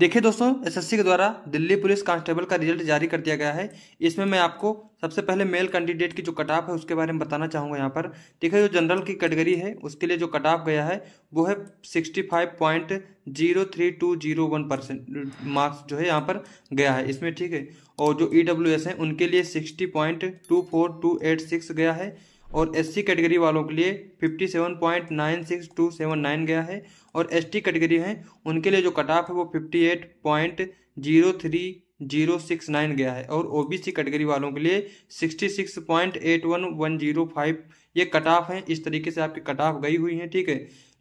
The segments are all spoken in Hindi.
देखिए दोस्तों एसएससी के द्वारा दिल्ली पुलिस कांस्टेबल का रिजल्ट जारी कर दिया गया है इसमें मैं आपको सबसे पहले मेल कैंडिडेट की जो कट ऑफ है उसके बारे में बताना चाहूँगा यहाँ पर देखिए जो जनरल की कैटेगरी है उसके लिए जो कट ऑफ गया है वो है sixty five point zero three two zero one percent marks जो है यहाँ पर गया है इसमें ठीक है और जो ई डब्ल्यू एस है उनके लिए sixty point two four two eight six गया है और एस सी कैटेगरी वालों के लिए fifty seven point nine six two seven nine गया है और एस टी कैटेगरी हैं उनके लिए जो कटाफ है वो fifty eight point zero three zero six nine गया है और ओबीसी कैटेगरी वालों के लिए sixty six point eight one one zero five ये कट ऑफ हैं इस तरीके से आपकी कट ऑफ गई हुई हैं ठीक है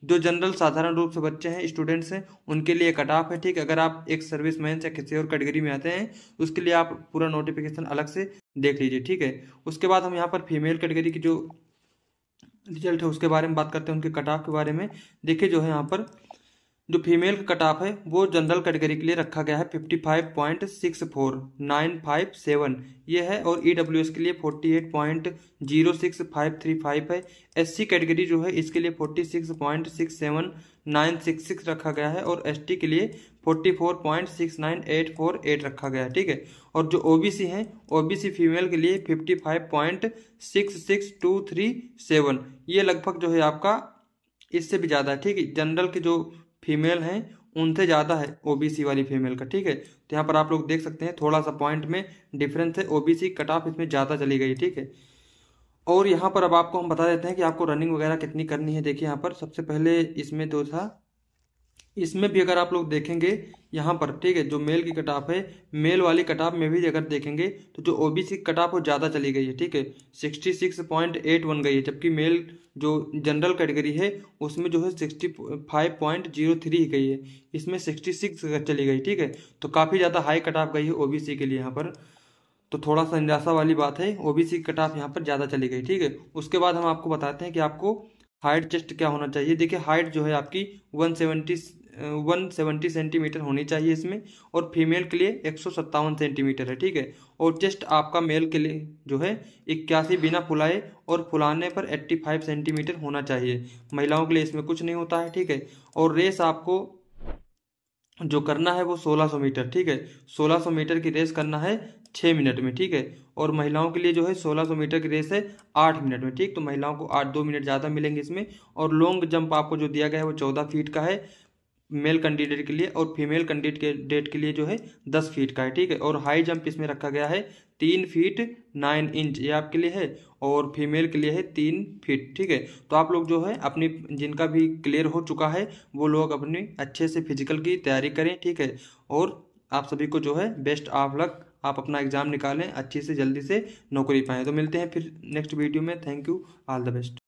जो जनरल साधारण रूप से बच्चे हैं स्टूडेंट्स हैं उनके लिए कट ऑफ है ठीक अगर आप एक सर्विस मैन या किसी और कैटेगरी में आते हैं उसके लिए आप पूरा नोटिफिकेशन अलग से देख लीजिए ठीक है उसके बाद हम यहाँ पर फीमेल कैटेगरी की जो रिजल्ट है उसके बारे में बात करते हैं उनके कट ऑफ के बारे में देखिए जो है यहाँ पर जो फीमेल का कट ऑफ है वो जनरल कैटेगरी के लिए रखा गया है fifty five point six four nine five seven ये है और ई डब्ल्यू एस के लिए forty eight point zero six five three five है एस सी कैटेगरी जो है इसके लिए forty six point six seven nine six six रखा गया है और एस टी के लिए forty four point six nine eight four eight रखा गया है ठीक है और जो ओ बी सी हैं ओ बी सी फीमेल के लिए fifty five point six six two three seven ये लगभग जो है आपका इससे भी ज़्यादा है ठीक है जनरल के जो फीमेल हैं उनसे ज़्यादा है ओबीसी वाली फीमेल का ठीक है तो यहाँ पर आप लोग देख सकते हैं थोड़ा सा पॉइंट में डिफरेंस है ओबीसी कट ऑफ इसमें ज़्यादा चली गई ठीक है और यहाँ पर अब आपको हम बता देते हैं कि आपको रनिंग वगैरह कितनी करनी है देखिए यहाँ पर सबसे पहले इसमें तो था इसमें भी अगर आप लोग देखेंगे यहाँ पर ठीक है जो मेल की कटाप है मेल वाली कटाप में भी अगर देखेंगे तो जो ओ बी सी कटाप वो ज़्यादा चली गई है ठीक है sixty six point eight one गई है जबकि मेल जो जनरल कैटेगरी है उसमें जो है sixty five point zero three गई है इसमें सिक्सटी सिक्स चली गई ठीक है तो काफ़ी ज़्यादा हाई कटाप गई है ओ बी सी के लिए यहाँ पर तो थोड़ा सा निराशा वाली बात है O B C cut off यहाँ पर ज़्यादा चली गई ठीक है उसके बाद हम आपको बताते हैं कि आपको हाइट चेस्ट क्या होना चाहिए देखिए हाइट जो है आपकी one seventy one seventy centimetre होनी चाहिए इसमें और फीमेल के लिए एक सौ सत्तावन सेंटीमीटर है ठीक है और चेस्ट आपका मेल के लिए जो है इक्यासी बिना फुलाए और फुलाने पर एट्टी फाइव सेंटीमीटर होना चाहिए महिलाओं के लिए इसमें कुछ नहीं होता है ठीक है और रेस आपको जो करना है वो सोलह सौ मीटर ठीक है सोलह सौ मीटर की रेस करना है छः मिनट में ठीक है और महिलाओं के लिए जो है सोलह सौ मीटर की रेस है आठ मिनट में ठीक तो महिलाओं को आठ दो मिनट ज़्यादा मिलेंगे इसमें और लॉन्ग जंप आपको जो दिया गया है वो चौदह फीट का है मेल कैंडिडेट के लिए और फीमेल कैंडिडेट के लिए जो है दस फीट का है ठीक है और हाई जंप इसमें रखा गया है तीन फीट नाइन इंच ये आपके लिए है और फीमेल के लिए है तीन फीट ठीक है तो आप लोग जो है अपनी जिनका भी क्लियर हो चुका है वो लोग अपनी अच्छे से फिजिकल की तैयारी करें ठीक है और आप सभी को जो है बेस्ट ऑफ लक आप अपना एग्ज़ाम निकालें अच्छी से जल्दी से नौकरी पाएँ तो मिलते हैं फिर नेक्स्ट वीडियो में thank you all the best